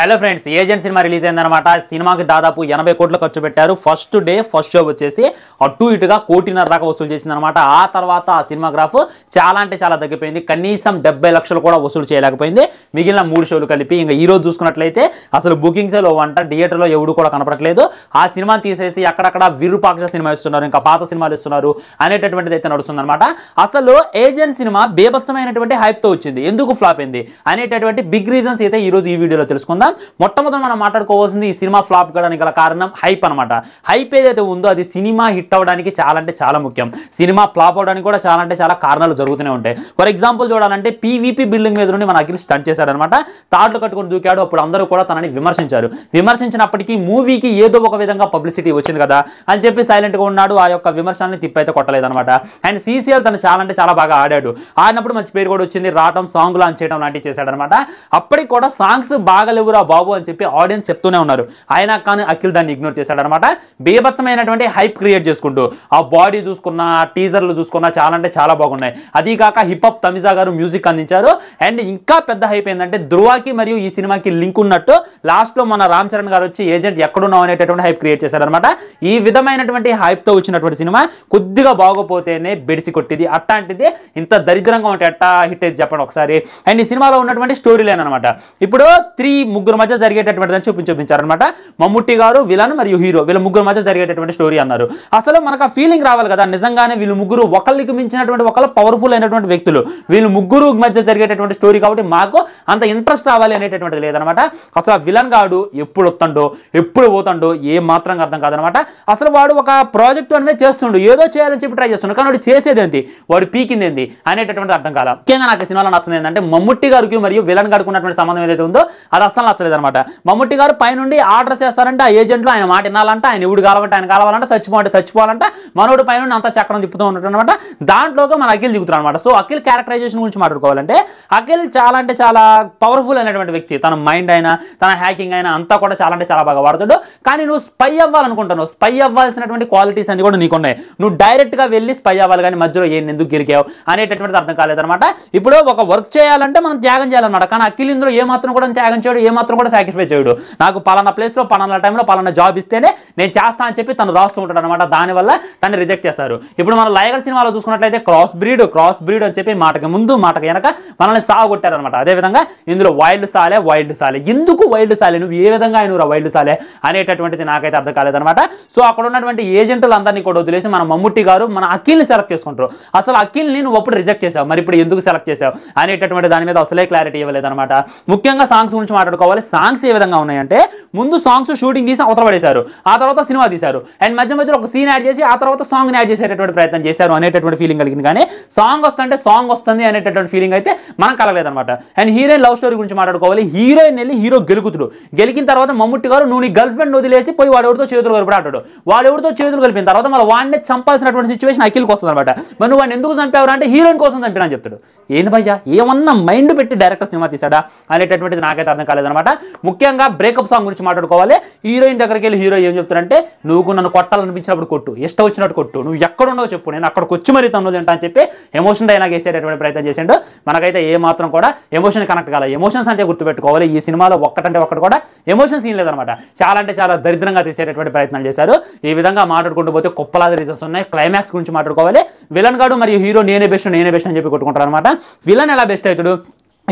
hello friends Agent cinema release అయిందనమాట సినిమాకి దాదాపు ఎనభై కోట్లు ఖర్చు పెట్టారు ఫస్ట్ డే ఫస్ట్ షో వచ్చేసి అటు ఇటుగా కోటిన్నర దాకా వసూలు చేసిందనమాట ఆ తర్వాత ఆ సినిమాగ్రాఫ్ చాలా అంటే చాలా తగ్గిపోయింది కనీసం డెబ్బై లక్షలు కూడా వసూలు చేయలేకపోయింది మిగిలిన మూడు షోలు కలిపి ఇంకా ఈ రోజు చూసుకున్నట్లయితే అసలు బుకింగ్స్ లో వంట థియేటర్లో ఎవడు కూడా కనపడట్లేదు ఆ సినిమా తీసేసి అక్కడక్కడ విరూపాక్ష సినిమా ఇస్తున్నారు ఇంకా పాత సినిమాలు ఇస్తున్నారు అనేటటువంటిది అయితే నడుస్తుందనమాట అసలు ఏజెంట్ సినిమా బేభత్సమైనటువంటి హైప్తో వచ్చింది ఎందుకు ఫ్లాప్ అయింది అనేటటువంటి బిగ్ రీజన్స్ అయితే ఈ రోజు ఈ వీడియోలో తెలుసుకుందాం మనం మొట్టమొదటి మనం మాట్లాడుకోవాల్సింది ఈ సినిమా ఫ్లాప్ కావడానికి గల కారణం హైప్ అనమాట హైప్ ఏదైతే ఉందో అది సినిమా హిట్ అవ్వడానికి చాలా అంటే చాలా ముఖ్యం సినిమా ఫ్లాప్ అవడానికి కూడా చాలా అంటే చాలా కారణాలు జరుగుతూనే ఉంటాయి ఫర్ ఎగ్జాంపుల్ చూడాలంటే పీవీపీ బిల్డింగ్ మీద నుండి మన అఖిల్ స్టంట్ చేశాడనమాట తాడులు కట్టుకుని దూకాడు అప్పుడు అందరూ కూడా తనని విమర్శించారు విమర్శించినప్పటికీ మూవీకి ఏదో ఒక విధంగా పబ్లిసిటీ వచ్చింది కదా అని చెప్పి సైలెంట్గా ఉన్నాడు ఆ యొక్క విమర్శనాన్ని తిప్పైతే కొట్టలేదనమాట అండ్ సీసీఎల్ తను చాలా అంటే చాలా బాగా ఆడాడు ఆడినప్పుడు మంచి పేరు కూడా వచ్చింది రావటం సాంగ్ లాంచ్ చేయడం లాంటివి చేశాడనమాట అప్పటికి కూడా సాంగ్స్ బాగా లేవురా రా బాబు అని చెప్పి ఆడియన్స్ చెప్తూనే ఉన్నారు అయినా కానీ అఖిల్ దాన్ని ఇగ్నోర్ చేశాడనమాట బీభత్సమైనటువంటి హైప్ క్రియేట్ చేసుకుంటూ ఆ బాడీ చూసుకున్న టీజర్లు చూసుకున్న చాలా అంటే చాలా బాగున్నాయి అది కాక హిప్ హాప్ తమిజా గారు మ్యూజిక్ అందించారు అండ్ ఇంకా పెద్ద హైప్ ఏంటంటే ధ్రువాకి మరియు ఈ సినిమాకి లింక్ ఉన్నట్టు లాస్ట్ లో మన రామ్ చరణ్ గారు వచ్చి ఏజెంట్ ఎక్కడున్నావు అనేటటువంటి హైప్ క్రియేట్ చేశారనమాట ఈ విధమైనటువంటి హైప్ తో వచ్చినటువంటి సినిమా కొద్దిగా బాగోపోతేనే బెడిసి కొట్టింది అట్లాంటిది ఇంత దరిద్రంగా ఉంటే అట్టా హిట్ అయితే చెప్పండి ఒకసారి అండ్ ఈ సినిమాలో ఉన్నటువంటి స్టోరీ లైన్ అనమాట ఇప్పుడు త్రీ ముగ్గురు ముగ్గురు మధ్య జరిగేటటువంటిదని చూపి చూపించారనమాట మమ్ముట్టి గారు విలన్ మరియు హీరో వీళ్ళ ముగ్గురు మధ్య జరిగేటటువంటి స్టోరీ అన్నారు అసలు మనకు ఆ ఫీలింగ్ రావాలి కదా నిజంగానే వీళ్ళు ముగ్గురు ఒకళ్ళకి మించినటువంటి ఒకళ్ళు పవర్ఫుల్ అయినటువంటి వ్యక్తులు వీళ్ళు ముగ్గురు మధ్య జరిగేటటువంటి స్టోరీ కాబట్టి మాకు అంత ఇంట్రెస్ట్ రావాలి అనేటటువంటిది లేదనమాట అసలు ఆ విలన్ గాడు ఎప్పుడు వస్తుండో ఎప్పుడు పోతుండో ఏ మాత్రం అర్థం కాదనమాట అసలు వాడు ఒక ప్రాజెక్ట్ అనేది చేస్తుండు ఏదో చేయాలని చెప్పి ట్రై చేస్తుండు కానీ వాడు చేసేది ఏంటి వాడు పీకింది ఏంటి అనేటటువంటి అర్థం కాదు ముఖ్యంగా నాకు సినిమాలో నచ్చింది ఏంటంటే మమ్ముట్టి గారికి మరియు విలన్ గారికి ఉన్నటువంటి సంబంధం ఏదైతే ఉందో అది అసలు అనమాట మమ్ముట్టి గారు పైనుండి ఆర్డర్ చేస్తారంటే ఆ ఏజెంట్లు ఆయన మాట వినాలంట ఆయన ఇవుడు కావాలంటే ఆయన కావాలంటే చచ్చిపోవాలంటే చచ్చిపోవాలంటే మనోడు పైన అంత చక్రం తిప్పుతూ అనమాట దాంట్లోగా మన అఖిల్ దిగుతున్నాడు అనమాట సో అఖిల్ క్యారెక్టరైజేషన్ గురించి మాట్లాడుకోవాలంటే అఖిల్ చాలా అంటే చాలా పవర్ఫుల్ అనేటువంటి వ్యక్తి తన మైండ్ అయినా తన హ్యాకింగ్ అయినా అంతా కూడా చాలా అంటే చాలా బాగా వాడుతాడు కానీ నువ్వు స్పై అవ్వాలనుకుంటాను స్పై అవ్వాల్సినటువంటి క్వాలిటీస్ అన్ని కూడా నీకు ఉన్నాయి నువ్వు డైరెక్ట్గా వెళ్ళి స్పై అవ్వాలి కానీ మధ్యలో ఏం ఎందుకు గిరికావు అనేటటువంటి అర్థం కాలేదనమాట ఇప్పుడు ఒక వర్క్ చేయాలంటే మనం త్యాగం చేయాలన్నమాట కానీ అఖిల్ ఇందులో ఏమాత్రం కూడా త్యాగం చేయడు ఏమాత్రం మాత్రం కూడా సాక్రిఫై చేయడు నాకు పలానా ప్లేస్లో పలానా టైంలో పలానా జాబ్ ఇస్తేనే నేను చేస్తా అని చెప్పి తను రాస్తూ ఉంటాడు అనమాట దానివల్ల తను రిజెక్ట్ చేస్తారు ఇప్పుడు మనం లయగర్ సినిమాలో చూసుకున్నట్లయితే క్రాస్ బ్రీడ్ క్రాస్ బ్రీడ్ అని చెప్పి మాటకి ముందు మాటకి వెనక మనల్ని సాగొట్టారనమాట అదేవిధంగా ఇందులో వైల్డ్ సాలే వైల్డ్ సాలే ఎందుకు వైల్డ్ సాలే నువ్వు ఏ విధంగా ఆయన వైల్డ్ సాలే అనేటటువంటిది నాకైతే అర్థం కాలేదనమాట సో అక్కడ ఉన్నటువంటి అందరినీ కూడా వదిలేసి మన మమ్ముట్టి గారు మన అఖిల్ని సెలెక్ట్ చేసుకుంటారు అసలు అఖిల్ని నువ్వు అప్పుడు రిజెక్ట్ చేసావు మరి ఇప్పుడు ఎందుకు సెలెక్ట్ చేసావు అనేటటువంటి దాని మీద అసలే క్లారిటీ ఇవ్వలేదనమాట ముఖ్యంగా సాంగ్స్ గురించి మాట్లాడుకోవాలి తీసుకోవాలి సాంగ్స్ ఏ విధంగా ఉన్నాయంటే ముందు సాంగ్స్ షూటింగ్ తీసి అవతల పడేశారు ఆ తర్వాత సినిమా తీశారు అండ్ మధ్య మధ్యలో ఒక సీన్ యాడ్ చేసి ఆ తర్వాత సాంగ్ని యాడ్ చేసేటటువంటి ప్రయత్నం చేశారు అనేటటువంటి ఫీలింగ్ కలిగింది కానీ సాంగ్ వస్తుంటే సాంగ్ వస్తుంది అనేటటువంటి ఫీలింగ్ అయితే మనం కలగలేదన్నమాట అండ్ హీరోయిన్ లవ్ స్టోరీ గురించి మాట్లాడుకోవాలి హీరోయిన్ వెళ్ళి హీరో గెలుగుతుడు గెలికిన తర్వాత మమ్ముట్టి గారు నువ్వు నీ గర్ల్ ఫ్రెండ్ వదిలేసి పోయి వాడు ఎవరితో చేతులు కలిపి ఆడాడు వాడు ఎవరితో చేతులు కలిపిన తర్వాత మన వాడిని చంపాల్సినటువంటి సిచ్యువేషన్ అఖిల్కి వస్తుంది అనమాట మరి వాడిని ఎందుకు చంపావరా అంటే హీరోయిన్ కోసం చంపినా అని చెప్తాడు ఏంది భయ్యా ఏమన్నా మైండ్ పెట్టి డైరెక్టర్ సినిమా తీసాడా అనేటటువంటిది నాకైతే అర్థం కాలేదన్నమాట అనమాట ముఖ్యంగా బ్రేకప్ సాంగ్ గురించి మాట్లాడుకోవాలి హీరోయిన్ దగ్గరికి వెళ్ళి హీరో ఏం చెప్తున్నారంటే నువ్వు నన్ను కొట్టాలనిపించినప్పుడు కొట్టు ఇష్టం వచ్చినట్టు కొట్టు నువ్వు ఎక్కడ ఉండవు చెప్పు నేను అక్కడికి వచ్చి మరి తమ్ముడు తింటా అని చెప్పి ఎమోషన్ అయినా వేసేటటువంటి ప్రయత్నం చేసిండు మనకైతే ఏ మాత్రం కూడా ఎమోషన్ కనెక్ట్ కాలేదు ఎమోషన్స్ అంటే గుర్తుపెట్టుకోవాలి ఈ సినిమాలో ఒక్కటంటే ఒక్కటి కూడా ఎమోషన్ సీన్ లేదనమాట చాలా అంటే చాలా దరిద్రంగా తీసేటటువంటి ప్రయత్నాలు చేశారు ఈ విధంగా మాట్లాడుకుంటూ పోతే కుప్పలాది రీజన్స్ ఉన్నాయి క్లైమాక్స్ గురించి మాట్లాడుకోవాలి విలన్ గాడు మరియు హీరో నేనే బెస్ట్ నేనే బెస్ట్ అని చెప్పి కొట్టుకుంటారు అనమాట విలన్ ఎలా బెస్ట్ అవుతాడు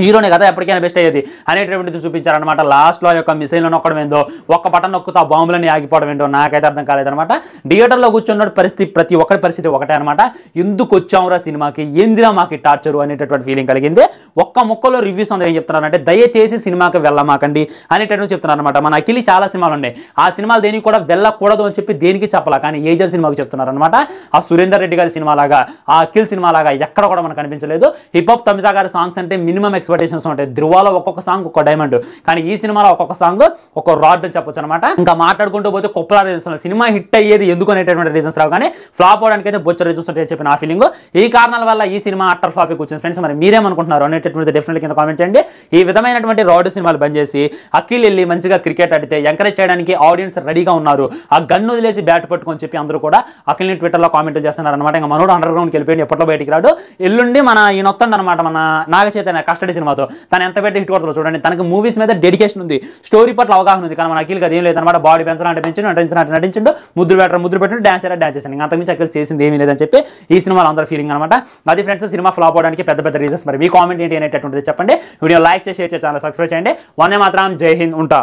హీరోనే కదా ఎప్పటికైనా బెస్ట్ అయ్యేది అనేటటువంటిది చూపించారనమాట లాస్ట్లో యొక్క మిసైల్ని నొక్కడం ఏందో ఒక్క బటన్ నొక్కుతా బాంబులని ఆగిపోవడం ఏంటో నాకైతే అర్థం కాలేదనమాట థియేటర్లో కూర్చున్న పరిస్థితి ప్రతి ఒక్కరి పరిస్థితి ఒకటే అనమాట ఎందుకు వచ్చాంరా సినిమాకి ఏందిరా మాకు టార్చరు అనేటటువంటి ఫీలింగ్ కలిగింది ఒక్క ముక్కలో రివ్యూస్ అందరూ ఏం చెప్తున్నారంటే దయచేసి సినిమాకి వెళ్ళమాకండి అనేటటువంటి చెప్తున్నారు అనమాట మన అఖిలి చాలా సినిమాలు ఉన్నాయి ఆ సినిమాలు దేనికి కూడా వెళ్ళకూడదు అని చెప్పి దేనికి చెప్పాలా కానీ ఏజర్ సినిమాకి చెప్తున్నారనమాట ఆ సురేందర్ రెడ్డి గారి సినిమాలాగా ఆ అఖిల్ సినిమాలాగా ఎక్కడ కూడా మనకు కనిపించలేదు హిప్ హాప్ తమిజా గారి సాంగ్స్ అంటే మినిమం ఎక్స్పెక్టేషన్స్ ఉంటాయి ధృవాలో ఒక్కొక్క సాంగ్ ఒక డైమండ్ కానీ ఈ సినిమాలో ఒక్కొక్క సాంగ్ ఒక రాడ్ అని చెప్పొచ్చు అనమాట ఇంకా మాట్లాడుకుంటూ పోతే కుప్పలా రీజన్స్ సినిమా హిట్ అయ్యేది ఎందుకు అనేటటువంటి రీజన్స్ రావు కానీ ఫ్లాప్ అవడానికి అయితే బొచ్చ రీజన్స్ ఉంటాయి చెప్పిన ఆ ఫీలింగ్ ఈ కారణాల వల్ల ఈ సినిమా అట్టర్ ఫ్లాప్ వచ్చింది ఫ్రెండ్స్ మరి మీరేమనుకుంటున్నారు అనేటటువంటి డెఫినెట్ కింద కామెంట్ చేయండి ఈ విధమైనటువంటి రాడ్ సినిమాలు బంద్ చేసి అఖిల్ వెళ్ళి మంచిగా క్రికెట్ ఆడితే ఎంకరేజ్ చేయడానికి ఆడియన్స్ రెడీగా ఉన్నారు ఆ గన్ను వదిలేసి బ్యాట్ పట్టుకొని చెప్పి అందరూ కూడా అఖిల్ని ట్విట్టర్లో కామెంట్ చేస్తున్నారు అనమాట ఇంకా మనోడు అండర్ గ్రౌండ్కి వెళ్ళిపోయింది ఎప్పట్లో బయటికి రాడు ఎల్లుండి మన నొత్తండి అనమాట మన నాగ చైతన్య కస్టడీ సినిమాతో తను ఎంత పెట్టి హిట్ కొడుతుందో చూడండి తనకు మూవీస్ మీద డెడికేషన్ ఉంది స్టోరీ పట్ల అవగాహన ఉంది కానీ మన అఖిల్ గది ఏం లేదనమాట బాడీ పెంచాలంటే అంటే నటించిన నటించడం అంటే నటించండు ముద్దులు పెట్టడం ముద్దు పెట్టడం డాన్స్ అయితే డాన్స్ చేశాను అంతకు మించి అఖిల్ చేసింది ఏమీ లేదని చెప్పి ఈ సినిమాలో అందరూ ఫీలింగ్ అనమాట అది ఫ్రెండ్స్ సినిమా ఫ్లాప్ అవడానికి పెద్ద పెద్ద రీజన్స్ మరి మీ కామెంట్ ఏంటి అనేటటువంటిది చెప్పండి వీడియో లైక్ చేసి షేర్ చేసి ఛానల్ సబ్స్క్రైబ్ చేయండి వందే మాత్రం జై హింద్ ఉంటా